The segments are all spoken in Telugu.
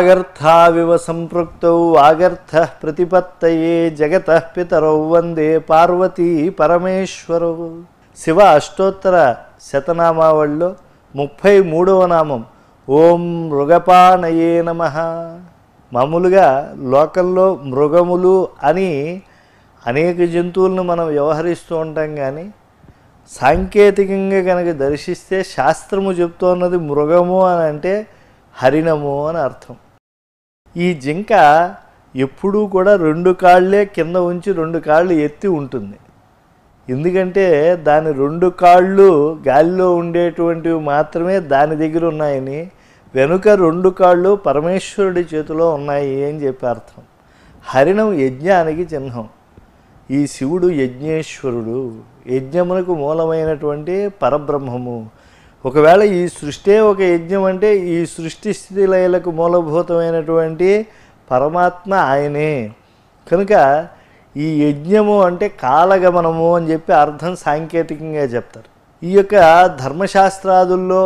వాగర్థావివ సంపృక్త వాగర్థ ప్రతిపత్తయే జగత పితరౌ వందే పార్వతీ పరమేశ్వరవు శివ అష్టోత్తర శతనామావళిలో ముప్పై మూడవ నామం ఓం మృగపానయే నమ మామూలుగా లోకల్లో మృగములు అని అనేక జంతువులను మనం వ్యవహరిస్తూ ఉంటాం కానీ సాంకేతికంగా కనుక దర్శిస్తే శాస్త్రము చెప్తున్నది మృగము అని అంటే హరిణము అని అర్థం ఈ జింక ఎప్పుడూ కూడా రెండు కాళ్ళే కింద ఉంచి రెండు కాళ్ళు ఎత్తి ఉంటుంది ఎందుకంటే దాని రెండు కాళ్ళు గాలిలో ఉండేటువంటివి మాత్రమే దాని దగ్గర ఉన్నాయని వెనుక రెండు కాళ్ళు పరమేశ్వరుడి చేతిలో ఉన్నాయి అని చెప్పి అర్థం హరిణం యజ్ఞానికి చిహ్నం ఈ శివుడు యజ్ఞేశ్వరుడు యజ్ఞమునకు మూలమైనటువంటి పరబ్రహ్మము ఒకవేళ ఈ సృష్టి ఒక యజ్ఞం అంటే ఈ సృష్టి స్థితి లయలకు మూలభూతమైనటువంటి పరమాత్మ ఆయనే కనుక ఈ యజ్ఞము అంటే కాలగమనము అని చెప్పి అర్థం సాంకేతికంగా చెప్తారు ఈ యొక్క ధర్మశాస్త్రాదుల్లో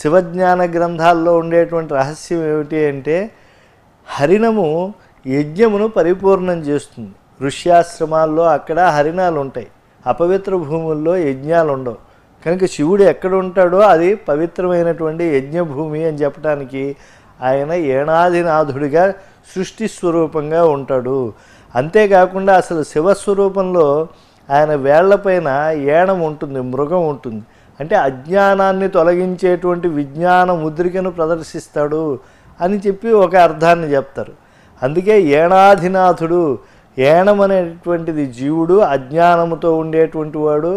శివజ్ఞాన గ్రంథాల్లో ఉండేటువంటి రహస్యం ఏమిటి అంటే హరిణము యజ్ఞమును పరిపూర్ణం చేస్తుంది ఋష్యాశ్రమాల్లో అక్కడ హరిణాలు ఉంటాయి అపవిత్ర భూముల్లో యజ్ఞాలు ఉండవు కనుక శివుడు ఎక్కడ ఉంటాడో అది పవిత్రమైనటువంటి యజ్ఞభూమి అని చెప్పడానికి ఆయన ఏనాదినాథుడిగా సృష్టి స్వరూపంగా ఉంటాడు అంతేకాకుండా అసలు శివస్వరూపంలో ఆయన వేళ్లపైన ఏణం ఉంటుంది మృగం ఉంటుంది అంటే అజ్ఞానాన్ని తొలగించేటువంటి విజ్ఞాన ముద్రికను ప్రదర్శిస్తాడు అని చెప్పి ఒక అర్థాన్ని చెప్తారు అందుకే ఏణాధినాథుడు ఏణం అనేటువంటిది జీవుడు అజ్ఞానముతో ఉండేటువంటి వాడు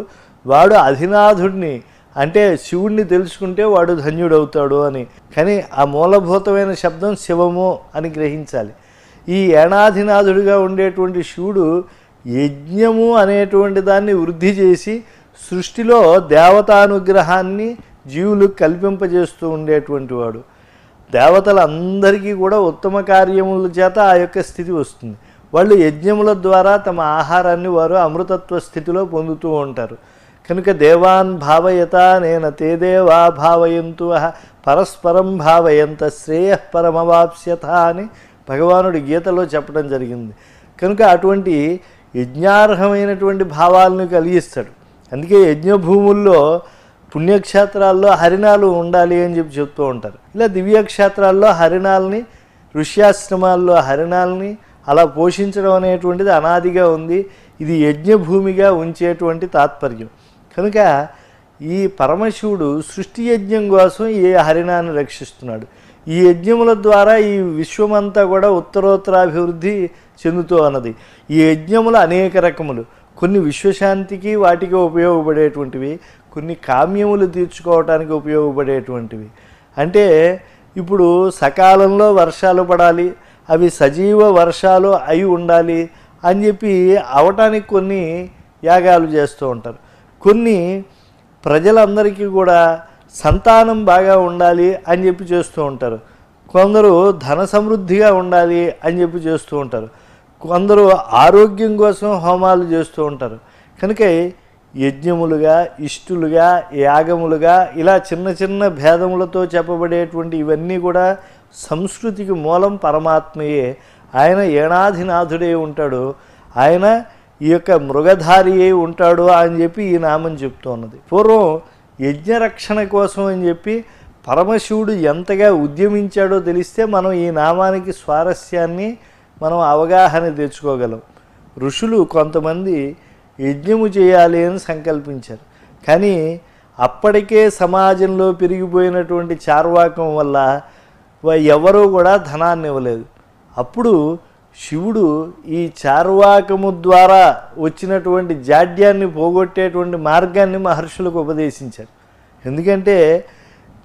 వాడు అధినాథుడిని అంటే శివుణ్ణి తెలుసుకుంటే వాడు ధన్యుడవుతాడు అని కానీ ఆ మూలభూతమైన శబ్దం శివము అని గ్రహించాలి ఈ ఏణాధినాథుడిగా ఉండేటువంటి శివుడు యజ్ఞము అనేటువంటి దాన్ని వృద్ధి చేసి సృష్టిలో దేవతానుగ్రహాన్ని జీవులు కల్పింపజేస్తూ ఉండేటువంటి వాడు దేవతలందరికీ కూడా ఉత్తమ కార్యముల చేత ఆ యొక్క స్థితి వస్తుంది వాళ్ళు యజ్ఞముల ద్వారా తమ ఆహారాన్ని వారు అమృతత్వ స్థితిలో పొందుతూ ఉంటారు కనుక దేవాన్ భావయత నేన తే దేవా భావయంతు పరస్పరం భావయంత శ్రేయ పరమవాప్స్యత అని భగవానుడి గీతలో చెప్పడం జరిగింది కనుక అటువంటి యజ్ఞార్హమైనటువంటి భావాలను కలిగిస్తాడు అందుకే యజ్ఞభూముల్లో పుణ్యక్షేత్రాల్లో హరిణాలు ఉండాలి అని చెప్పి చెప్తూ ఉంటారు ఇలా దివ్యక్షేత్రాల్లో హరిణాలని ఋష్యాశ్రమాల్లో హరిణాలని అలా పోషించడం అనేటువంటిది అనాదిగా ఉంది ఇది యజ్ఞభూమిగా ఉంచేటువంటి తాత్పర్యం కనుక ఈ పరమశివుడు సృష్టి యజ్ఞం కోసం ఈ హరిణాన్ని రక్షిస్తున్నాడు ఈ యజ్ఞముల ద్వారా ఈ విశ్వమంతా కూడా ఉత్తరోత్తరాభివృద్ధి చెందుతూ అన్నది ఈ యజ్ఞములు అనేక రకములు కొన్ని విశ్వశాంతికి వాటికి ఉపయోగపడేటువంటివి కొన్ని కామ్యములు తీర్చుకోవటానికి ఉపయోగపడేటువంటివి అంటే ఇప్పుడు సకాలంలో వర్షాలు పడాలి అవి సజీవ వర్షాలు అయి ఉండాలి అని చెప్పి అవటానికి కొన్ని యాగాలు చేస్తూ ఉంటారు కొన్ని ప్రజలందరికీ కూడా సంతానం బాగా ఉండాలి అని చెప్పి చేస్తూ ఉంటారు కొందరు ధన సమృద్ధిగా ఉండాలి అని చెప్పి చేస్తూ ఉంటారు కొందరు ఆరోగ్యం కోసం హోమాలు చేస్తూ ఉంటారు కనుక యజ్ఞములుగా ఇష్టులుగా యాగములుగా ఇలా చిన్న చిన్న భేదములతో చెప్పబడేటువంటి ఇవన్నీ కూడా సంస్కృతికి మూలం పరమాత్మయే ఆయన ఏనాధినాథుడే ఉంటాడు ఆయన ఈ యొక్క మృగధారి అయి ఉంటాడు అని చెప్పి ఈ నామం చెప్తున్నది పూర్వం యజ్ఞరక్షణ కోసం అని చెప్పి పరమశివుడు ఎంతగా ఉద్యమించాడో తెలిస్తే మనం ఈ నామానికి స్వారస్యాన్ని మనం అవగాహన తెచ్చుకోగలం ఋషులు కొంతమంది యజ్ఞము చేయాలి అని సంకల్పించారు కానీ అప్పటికే సమాజంలో పెరిగిపోయినటువంటి చార్వాకం వల్ల ఎవరూ కూడా ధనాన్ని ఇవ్వలేదు అప్పుడు శివుడు ఈ చార్వాకము ద్వారా వచ్చినటువంటి జాడ్యాన్ని పోగొట్టేటువంటి మార్గాన్ని మహర్షులకు ఉపదేశించారు ఎందుకంటే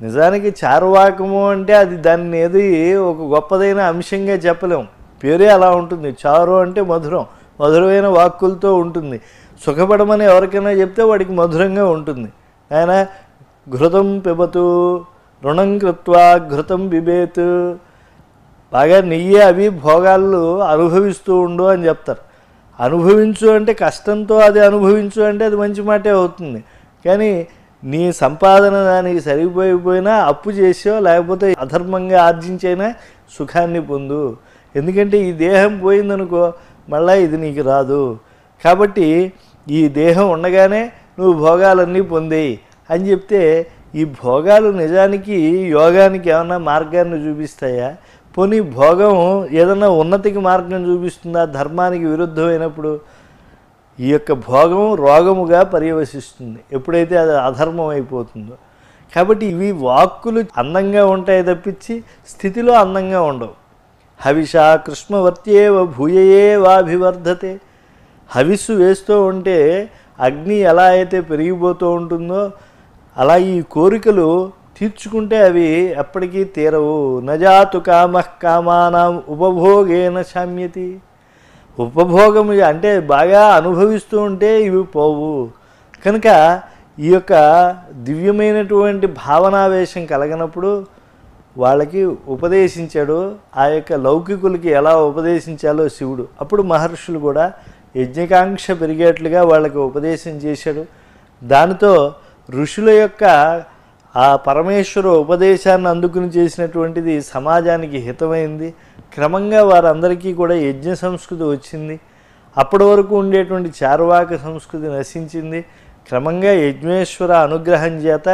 నిజానికి చార్వాకము అంటే అది దాన్ని ఏది ఒక గొప్పదైన అంశంగా చెప్పలేం పేరే అలా ఉంటుంది చారు అంటే మధురం మధురమైన వాక్కులతో ఉంటుంది సుఖపడమని ఎవరికైనా చెప్తే వాడికి మధురంగా ఉంటుంది ఆయన ఘృతం పిబతు రుణం కృత్వా ఘృతం బిబేతు బాగా నెయ్యి అవి భోగాలు అనుభవిస్తూ ఉండు అని చెప్తారు అనుభవించు అంటే కష్టంతో అది అనుభవించు అంటే అది మంచి మాటే అవుతుంది కానీ నీ సంపాదన దానికి సరిపోయిపోయినా అప్పు చేసో లేకపోతే అధర్మంగా ఆర్జించైనా సుఖాన్ని పొందు ఎందుకంటే ఈ దేహం పోయిందనుకో మళ్ళీ ఇది నీకు రాదు కాబట్టి ఈ దేహం ఉండగానే నువ్వు భోగాలన్నీ పొందేయి అని చెప్తే ఈ భోగాలు నిజానికి యోగానికి ఏమన్నా మార్గాన్ని చూపిస్తాయా పోనీ భోగం ఏదన్నా ఉన్నతికి మార్గం చూపిస్తుందా ధర్మానికి విరుద్ధమైనప్పుడు ఈ యొక్క భోగం రోగముగా పర్యవసిస్తుంది ఎప్పుడైతే అది అధర్మం అయిపోతుందో కాబట్టి ఇవి వాక్కులు అందంగా ఉంటాయి తప్పించి స్థితిలో అందంగా ఉండవు హవిష కృష్ణవర్త్యేవ భూయయే వాభివర్ధతే హవిస్సు వేస్తూ ఉంటే అగ్ని ఎలా అయితే పెరిగిపోతూ ఉంటుందో అలా ఈ కోరికలు తీర్చుకుంటే అవి అప్పటికీ తీరవు నజాతు కామ కామానం ఉపభోగేన శామ్యతి ఉపభోగం అంటే బాగా అనుభవిస్తూ ఉంటే ఇవి పోవు కనుక ఈ యొక్క దివ్యమైనటువంటి భావనావేశం కలగనప్పుడు వాళ్ళకి ఉపదేశించాడు ఆ యొక్క లౌకికులకి ఎలా ఉపదేశించాలో శివుడు అప్పుడు మహర్షులు కూడా యజ్ఞకాంక్ష పెరిగేట్లుగా వాళ్ళకి ఉపదేశం చేశాడు దానితో ఋషుల యొక్క ఆ పరమేశ్వర ఉపదేశాన్ని అందుకుని చేసినటువంటిది సమాజానికి హితమైంది క్రమంగా వారందరికీ కూడా యజ్ఞ సంస్కృతి వచ్చింది అప్పటి వరకు ఉండేటువంటి చార్వాక సంస్కృతి నశించింది క్రమంగా యజ్ఞేశ్వర అనుగ్రహం చేత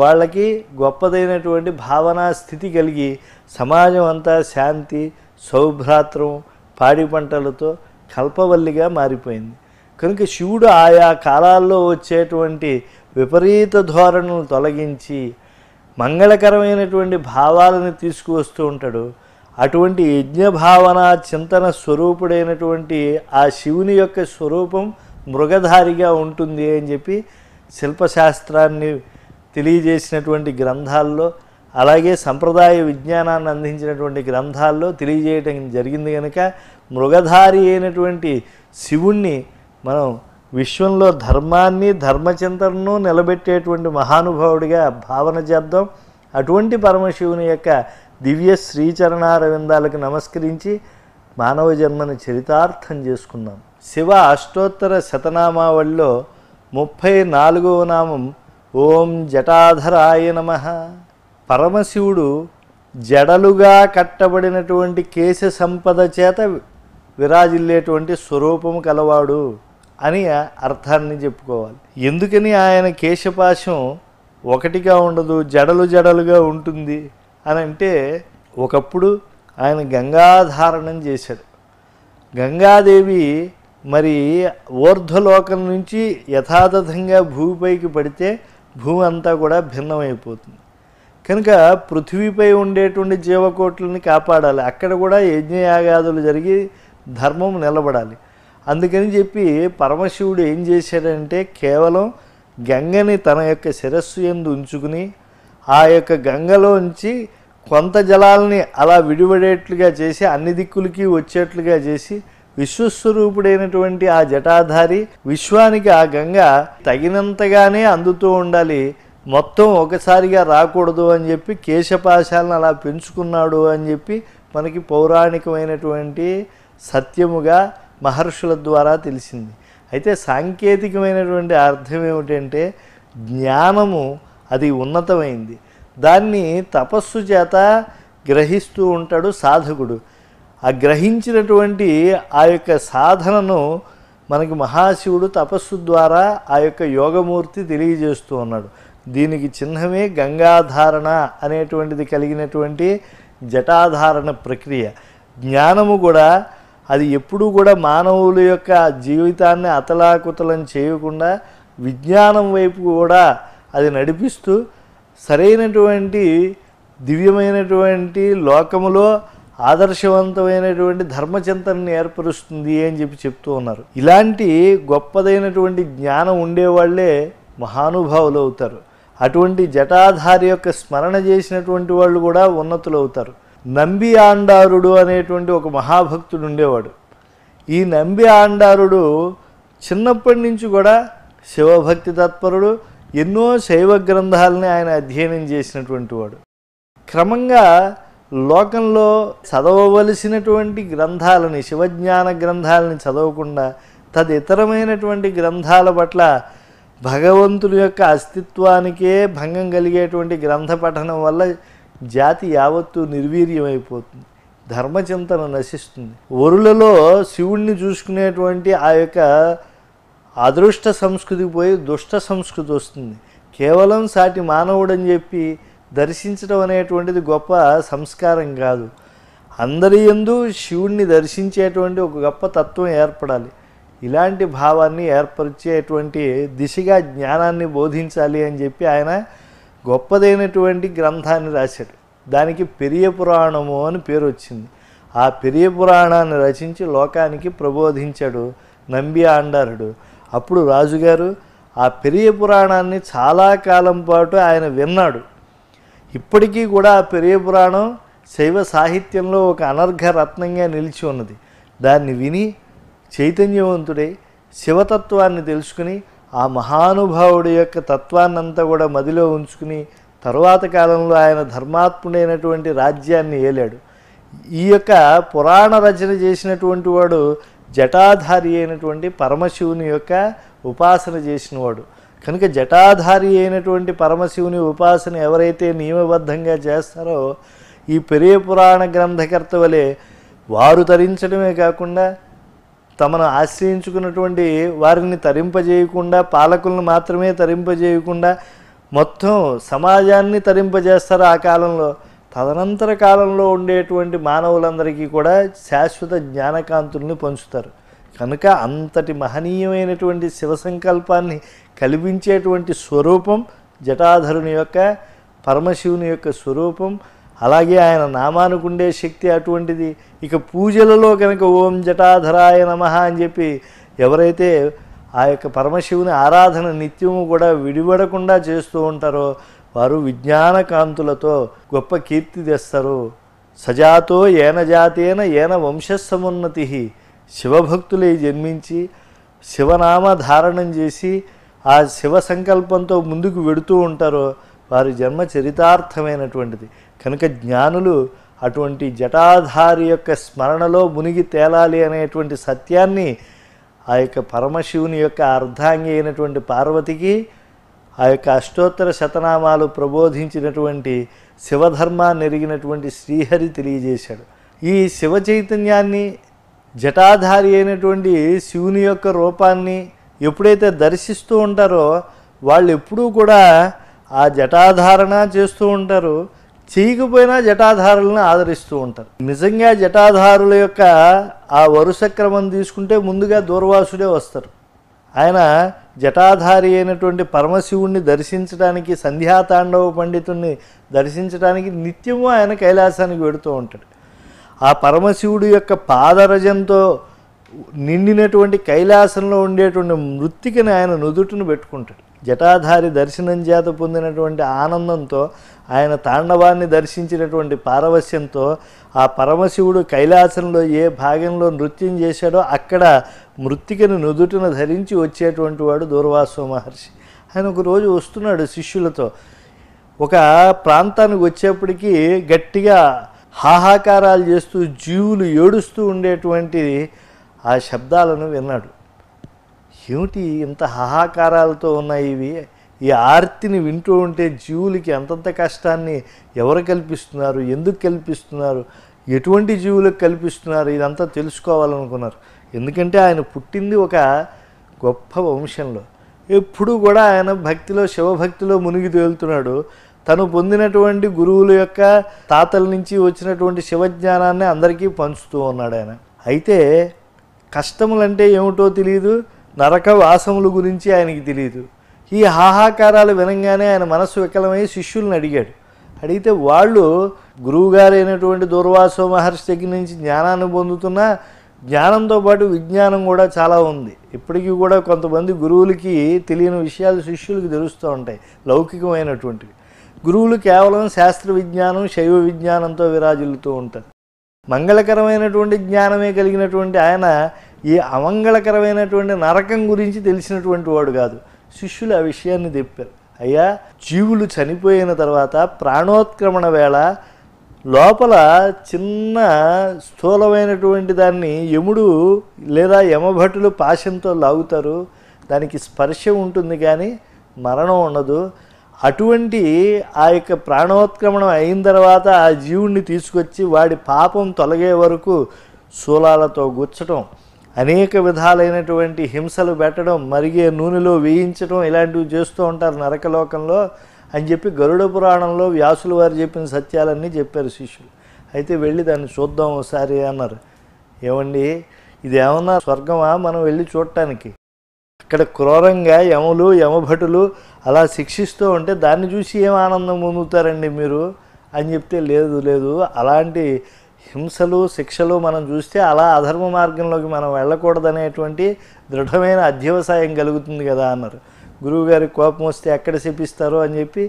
వాళ్ళకి గొప్పదైనటువంటి భావనా స్థితి కలిగి సమాజం అంతా శాంతి సౌభ్రాత్రం పాడి పంటలతో కల్పవల్లిగా మారిపోయింది కనుక శివుడు ఆయా కాలాల్లో వచ్చేటువంటి విపరీత ధోరణులు తొలగించి మంగళకరమైనటువంటి భావాలను తీసుకువస్తూ ఉంటాడు అటువంటి యజ్ఞ భావన చింతన స్వరూపుడైనటువంటి ఆ శివుని యొక్క స్వరూపం మృగధారిగా ఉంటుంది అని చెప్పి శిల్పశాస్త్రాన్ని తెలియజేసినటువంటి గ్రంథాల్లో అలాగే సంప్రదాయ విజ్ఞానాన్ని అందించినటువంటి గ్రంథాల్లో తెలియజేయటం జరిగింది కనుక మృగధారి అయినటువంటి శివుణ్ణి మనం విశ్వంలో ధర్మాన్ని ధర్మచింతనను నిలబెట్టేటువంటి మహానుభావుడిగా భావన చేద్దాం అటువంటి పరమశివుని యొక్క దివ్య శ్రీచరణారవిందాలకు నమస్కరించి మానవ జన్మను చరితార్థం చేసుకుందాం శివ అష్టోత్తర శతనామావళిలో ముప్పై నాలుగవ నామం ఓం జటాధరాయ నమ పరమశివుడు జడలుగా కట్టబడినటువంటి కేశ సంపద చేత విరాజిల్లేటువంటి స్వరూపము కలవాడు అని అర్థాన్ని చెప్పుకోవాలి ఎందుకని ఆయన కేశపాశం ఒకటిగా ఉండదు జడలు జడలుగా ఉంటుంది అని అంటే ఒకప్పుడు ఆయన గంగాధారణం చేశాడు గంగాదేవి మరి ఊర్ధ్వలోకం నుంచి యథాతథంగా భూమిపైకి పడితే భూమి అంతా కూడా భిన్నమైపోతుంది కనుక పృథ్వీపై ఉండేటువంటి జీవకోట్లని కాపాడాలి అక్కడ కూడా యజ్ఞయాగాదులు జరిగి ధర్మం నిలబడాలి అందుకని చెప్పి పరమశివుడు ఏం చేశాడంటే కేవలం గంగని తన యొక్క శిరస్సు ఎందు ఉంచుకుని ఆ యొక్క గంగలోంచి కొంత జలాలని అలా విడిపడేట్లుగా చేసి అన్ని దిక్కులకి వచ్చేట్లుగా చేసి విశ్వస్వరూపుడైనటువంటి ఆ జటాధారి విశ్వానికి ఆ గంగ తగినంతగానే అందుతూ ఉండాలి మొత్తం ఒకసారిగా రాకూడదు అని చెప్పి కేశపాశాలను అలా పెంచుకున్నాడు అని చెప్పి మనకి పౌరాణికమైనటువంటి సత్యముగా మహర్షుల ద్వారా తెలిసింది అయితే సాంకేతికమైనటువంటి అర్థం ఏమిటంటే జ్ఞానము అది ఉన్నతమైంది దాన్ని తపస్సు చేత గ్రహిస్తూ ఉంటాడు సాధకుడు ఆ గ్రహించినటువంటి ఆ యొక్క సాధనను మనకి మహాశివుడు తపస్సు ద్వారా ఆ యొక్క యోగమూర్తి తెలియజేస్తూ ఉన్నాడు దీనికి చిహ్నమే గంగాధారణ అనేటువంటిది కలిగినటువంటి జటాధారణ ప్రక్రియ జ్ఞానము కూడా అది ఎప్పుడూ కూడా మానవుల యొక్క జీవితాన్ని అతలాకుతలం చేయకుండా విజ్ఞానం వైపు కూడా అది నడిపిస్తూ సరైనటువంటి దివ్యమైనటువంటి లోకములో ఆదర్శవంతమైనటువంటి ధర్మచింతనని ఏర్పరుస్తుంది అని చెప్పి చెప్తూ ఉన్నారు ఇలాంటి గొప్పదైనటువంటి జ్ఞానం ఉండేవాళ్లే మహానుభావులు అవుతారు అటువంటి జటాధారి యొక్క స్మరణ చేసినటువంటి వాళ్ళు కూడా ఉన్నతులు అవుతారు నంబి ఆండారుడు అనేటువంటి ఒక మహాభక్తుడు ఉండేవాడు ఈ నంబి ఆండారుడు చిన్నప్పటి నుంచి కూడా శివభక్తి తత్పరుడు ఎన్నో శైవ గ్రంథాలని ఆయన అధ్యయనం చేసినటువంటి వాడు క్రమంగా లోకంలో చదవవలసినటువంటి గ్రంథాలని శివజ్ఞాన గ్రంథాలని చదవకుండా తదితరమైనటువంటి గ్రంథాల పట్ల భగవంతుని యొక్క అస్తిత్వానికే భంగం కలిగేటువంటి గ్రంథ పఠనం వల్ల జాతి యావత్తు నిర్వీర్యమైపోతుంది ధర్మచింతన నశిస్తుంది ఒరులలో శివుణ్ణి చూసుకునేటువంటి ఆ యొక్క అదృష్ట సంస్కృతి పోయి దుష్ట సంస్కృతి వస్తుంది కేవలం సాటి మానవుడని చెప్పి దర్శించడం అనేటువంటిది గొప్ప సంస్కారం కాదు అందరి ఎందు శివుణ్ణి దర్శించేటువంటి ఒక గొప్ప తత్వం ఏర్పడాలి ఇలాంటి భావాన్ని ఏర్పరిచేటువంటి దిశగా జ్ఞానాన్ని బోధించాలి అని చెప్పి ఆయన గొప్పదైనటువంటి గ్రంథాన్ని రాశాడు దానికి పెరియ పురాణము అని పేరు వచ్చింది ఆ పెరియ పురాణాన్ని రచించి లోకానికి ప్రబోధించాడు నంబి ఆండారుడు అప్పుడు రాజుగారు ఆ పెరియ పురాణాన్ని చాలా కాలం పాటు ఆయన విన్నాడు ఇప్పటికీ కూడా ఆ పెరియ పురాణం శైవ సాహిత్యంలో ఒక అనర్ఘ రత్నంగా నిలిచి ఉన్నది దాన్ని విని చైతన్యవంతుడై శివతత్వాన్ని తెలుసుకుని ఆ మహానుభావుడి యొక్క తత్వాన్నంతా కూడా మదిలో ఉంచుకుని తరువాత కాలంలో ఆయన ధర్మాత్ముడైనటువంటి రాజ్యాన్ని ఏలాడు ఈ యొక్క పురాణ రచన చేసినటువంటి వాడు జటాధారి అయినటువంటి పరమశివుని యొక్క ఉపాసన చేసినవాడు కనుక జటాధారి అయినటువంటి పరమశివుని ఉపాసన ఎవరైతే నియమబద్ధంగా చేస్తారో ఈ పెరియ పురాణ గ్రంథకర్త వలె వారు తరించడమే కాకుండా తమను ఆశ్రయించుకున్నటువంటి వారిని తరింపజేయకుండా పాలకులను మాత్రమే తరింపజేయకుండా మొత్తం సమాజాన్ని తరింపజేస్తారు ఆ కాలంలో తదనంతర కాలంలో ఉండేటువంటి మానవులందరికీ కూడా శాశ్వత జ్ఞానకాంతుల్ని పంచుతారు కనుక అంతటి మహనీయమైనటువంటి శివ సంకల్పాన్ని కలిపించేటువంటి స్వరూపం జటాధరుని యొక్క పరమశివుని యొక్క స్వరూపం అలాగే ఆయన నామానికి ఉండే శక్తి అటువంటిది ఇక పూజలలో కనుక ఓం జటాధరాయ నమ అని చెప్పి ఎవరైతే ఆ యొక్క పరమశివుని ఆరాధన నిత్యము కూడా విడివడకుండా చేస్తూ ఉంటారో వారు విజ్ఞానకాంతులతో గొప్ప కీర్తి తెస్తారు సజాతో ఏన జాతేన ఏన వంశస్థమున్నతి శివభక్తులే జన్మించి శివనామ ధారణం చేసి ఆ శివ సంకల్పంతో ముందుకు వెడుతూ ఉంటారో వారి జన్మ చరితార్థమైనటువంటిది కనుక జ్ఞానులు అటువంటి జటాధారి యొక్క స్మరణలో మునిగి తేలాలి అనేటువంటి సత్యాన్ని ఆ యొక్క పరమశివుని యొక్క అర్ధాంగి అయినటువంటి పార్వతికి ఆ యొక్క అష్టోత్తర శతనామాలు ప్రబోధించినటువంటి శివధర్మాన్ని ఎరిగినటువంటి శ్రీహరి తెలియజేశాడు ఈ శివ చైతన్యాన్ని జటాధారి అయినటువంటి శివుని యొక్క రూపాన్ని ఎప్పుడైతే దర్శిస్తూ ఉంటారో వాళ్ళు ఎప్పుడూ కూడా ఆ జటాధారణ చేస్తూ ఉంటారు చేయకపోయినా జటాధారులను ఆదరిస్తూ ఉంటారు నిజంగా జటాధారుల యొక్క ఆ వరుస క్రమం తీసుకుంటే ముందుగా దూర్వాసుడే వస్తారు ఆయన జటాధారి అయినటువంటి పరమశివుణ్ణి దర్శించడానికి సంధ్యాతాండవ పండితుణ్ణి దర్శించడానికి నిత్యము ఆయన కైలాసానికి వెడుతూ ఉంటాడు ఆ పరమశివుడు యొక్క పాదరజంతో నిండినటువంటి కైలాసంలో ఉండేటువంటి మృతికిని ఆయన నుదుటిని పెట్టుకుంటాడు జటాధారి దర్శనం చేత పొందినటువంటి ఆనందంతో ఆయన తాండవాన్ని దర్శించినటువంటి పారవశ్యంతో ఆ పరమశివుడు కైలాసంలో ఏ భాగంలో నృత్యం చేశాడో అక్కడ మృతికను నుదుటిన ధరించి వచ్చేటువంటి వాడు దూర్వాసు మహర్షి ఆయన ఒకరోజు వస్తున్నాడు శిష్యులతో ఒక ప్రాంతానికి వచ్చేప్పటికీ గట్టిగా హాహాకారాలు చేస్తూ జీవులు ఏడుస్తూ ఉండేటువంటి ఆ శబ్దాలను విన్నాడు ఏమిటి ఇంత హాహాకారాలతో ఉన్నాయి ఇవి ఈ ఆర్తిని వింటూ ఉంటే జీవులకి అంతంత కష్టాన్ని ఎవరు కల్పిస్తున్నారు ఎందుకు కల్పిస్తున్నారు ఎటువంటి జీవులకు కల్పిస్తున్నారు ఇదంతా తెలుసుకోవాలనుకున్నారు ఎందుకంటే ఆయన పుట్టింది ఒక గొప్ప వంశంలో ఎప్పుడు కూడా ఆయన భక్తిలో శివభక్తిలో మునిగి తేలుతున్నాడు తను పొందినటువంటి గురువుల యొక్క తాతల నుంచి వచ్చినటువంటి శివజ్ఞానాన్ని అందరికీ పంచుతూ ఉన్నాడు ఆయన అయితే కష్టములంటే ఏమిటో తెలియదు నరక వాసముల గురించి ఆయనకి తెలియదు ఈ హాహాకారాలు వినంగానే ఆయన మనస్సు వికలమై శిష్యుల్ని అడిగాడు అడిగితే వాళ్ళు గురువుగారైనటువంటి దూర్వాసో మహర్షి దగ్గర నుంచి జ్ఞానాన్ని పొందుతున్న జ్ఞానంతో పాటు విజ్ఞానం కూడా చాలా ఉంది ఇప్పటికీ కూడా కొంతమంది గురువులకి తెలియని విషయాలు శిష్యులకి తెలుస్తూ ఉంటాయి లౌకికమైనటువంటివి గురువులు కేవలం శాస్త్ర విజ్ఞానం శైవ విజ్ఞానంతో విరాజిల్లుతూ ఉంటారు మంగళకరమైనటువంటి జ్ఞానమే కలిగినటువంటి ఆయన ఈ అమంగళకరమైనటువంటి నరకం గురించి తెలిసినటువంటి వాడు కాదు శిష్యులు ఆ విషయాన్ని చెప్పారు అయ్యా జీవులు చనిపోయిన తర్వాత ప్రాణోత్క్రమణ వేళ లోపల చిన్న స్థూలమైనటువంటి దాన్ని యముడు లేదా యమభటులు పాశంతో లాగుతారు దానికి స్పర్శ ఉంటుంది కానీ మరణం ఉండదు అటువంటి ఆ యొక్క ప్రాణోత్క్రమణం అయిన తర్వాత ఆ జీవుణ్ణి తీసుకొచ్చి వాడి పాపం తొలగే వరకు శూలాలతో గుచ్చటం అనేక విధాలైనటువంటి హింసలు పెట్టడం మరిగే నూనెలో వేయించడం ఇలాంటివి చేస్తూ ఉంటారు నరకలోకంలో అని చెప్పి గరుడ పురాణంలో వ్యాసులు వారు చెప్పిన సత్యాలన్నీ చెప్పారు శిష్యులు అయితే వెళ్ళి దాన్ని చూద్దాం ఒకసారి అన్నారు ఏమండి ఏమన్నా స్వర్గమా మనం వెళ్ళి చూడటానికి ఇక్కడ క్రూరంగా యములు యమభటులు అలా శిక్షిస్తూ ఉంటే దాన్ని చూసి ఏం ఆనందం పొందుతారండి మీరు అని చెప్తే లేదు లేదు అలాంటి హింసలు శిక్షలు మనం చూస్తే అలా అధర్మ మార్గంలోకి మనం వెళ్ళకూడదనేటువంటి దృఢమైన అధ్యవసాయం కలుగుతుంది కదా అన్నారు గురువుగారి కోపం వస్తే ఎక్కడ శపిస్తారో అని చెప్పి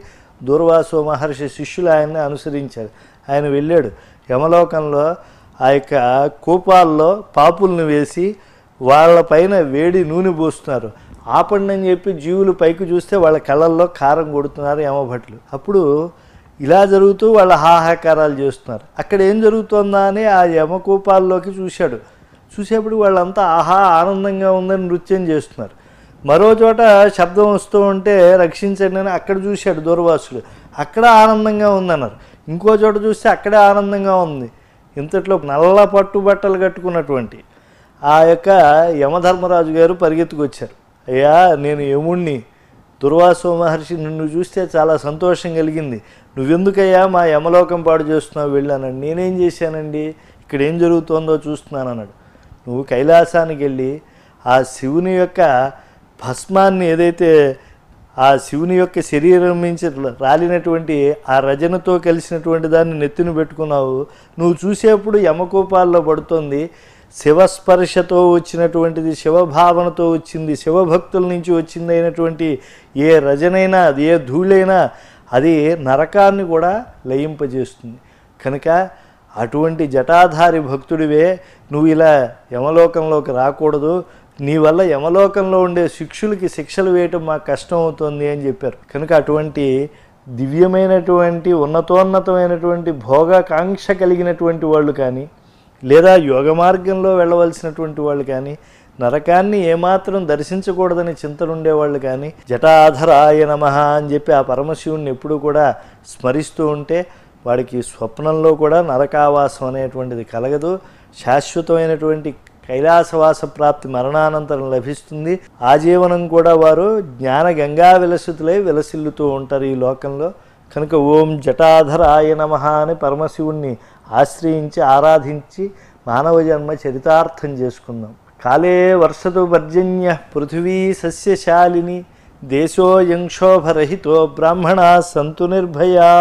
దూర్వాసు మహర్షి శిష్యులు ఆయన్ని అనుసరించారు ఆయన వెళ్ళాడు యమలోకంలో ఆ యొక్క కూపాల్లో పాపుల్ని వేసి వాళ్ళ పైన వేడి నూనె పోస్తున్నారు ఆపండి అని చెప్పి జీవులు పైకి చూస్తే వాళ్ళ కళ్ళల్లో కారం కొడుతున్నారు యమభట్లు అప్పుడు ఇలా జరుగుతూ వాళ్ళ హాహాకారాలు చేస్తున్నారు అక్కడ ఏం జరుగుతుందా అని ఆ యమకూపాల్లోకి చూశాడు చూసేప్పుడు వాళ్ళంతా ఆహా ఆనందంగా ఉందని నృత్యం చేస్తున్నారు మరో చోట శబ్దం వస్తూ ఉంటే రక్షించండి అని అక్కడ చూశాడు దూరవాసుడు అక్కడ ఆనందంగా ఉందన్నారు ఇంకో చోట చూస్తే అక్కడే ఆనందంగా ఉంది ఇంతట్లో నల్ల పట్టుబట్టలు కట్టుకున్నటువంటి ఆ యొక్క యమధర్మరాజు గారు పరిగెత్తుకొచ్చారు అయ్యా నేను యముణ్ణి దుర్వాసో మహర్షి నిన్ను చూస్తే చాలా సంతోషం కలిగింది నువ్వెందుకయ్యా మా యమలోకం పాడు చేస్తున్నావు వెళ్ళానండి నేనేం చేశానండి ఇక్కడ ఏం జరుగుతుందో చూస్తున్నాను అన్నాడు నువ్వు కైలాసానికి వెళ్ళి ఆ శివుని యొక్క భస్మాన్ని ఏదైతే ఆ శివుని యొక్క శరీరం నుంచి రాలినటువంటి ఆ రజనతో కలిసినటువంటి దాన్ని నెత్తిన పెట్టుకున్నావు నువ్వు చూసేప్పుడు యమకోపాల్లో పడుతుంది శివస్పర్శతో వచ్చినటువంటిది శివభావనతో వచ్చింది శివభక్తుల నుంచి వచ్చింది అయినటువంటి ఏ రజనైనా అది ఏ ధూళైనా అది నరకాన్ని కూడా లయింపజేస్తుంది కనుక అటువంటి జటాధారి భక్తుడివే నువ్వు ఇలా యమలోకంలోకి రాకూడదు నీ వల్ల యమలోకంలో ఉండే శిక్షులకి శిక్షలు వేయటం మాకు కష్టం అవుతుంది అని చెప్పారు కనుక అటువంటి దివ్యమైనటువంటి ఉన్నతోన్నతమైనటువంటి భోగాకాంక్ష కలిగినటువంటి వాళ్ళు కానీ లేదా యోగ మార్గంలో వెళ్ళవలసినటువంటి వాళ్ళు కానీ నరకాన్ని ఏమాత్రం దర్శించకూడదని చింతలుండేవాళ్ళు కానీ జటాధరాయ నమ అని చెప్పి ఆ పరమశివుణ్ణి ఎప్పుడూ కూడా స్మరిస్తూ ఉంటే వాడికి స్వప్నంలో కూడా నరకావాసం అనేటువంటిది కలగదు శాశ్వతమైనటువంటి కైలాసవాస ప్రాప్తి మరణానంతరం లభిస్తుంది ఆజీవనం కూడా వారు జ్ఞాన గంగా విలసితులై విలసిల్లుతూ ఉంటారు ఈ లోకంలో కనుక ఓం జటాధరాయ నమ అని పరమశివుణ్ణి ఆశ్రయించి ఆరాధించి మానవ జన్మ చరితార్థం చేసుకుందాం కాలే వర్షదు వర్జన్య పృథివీ సస్యశాలిని దేశోయంక్షోభరహితో బ్రాహ్మణా సంతు నిర్భయా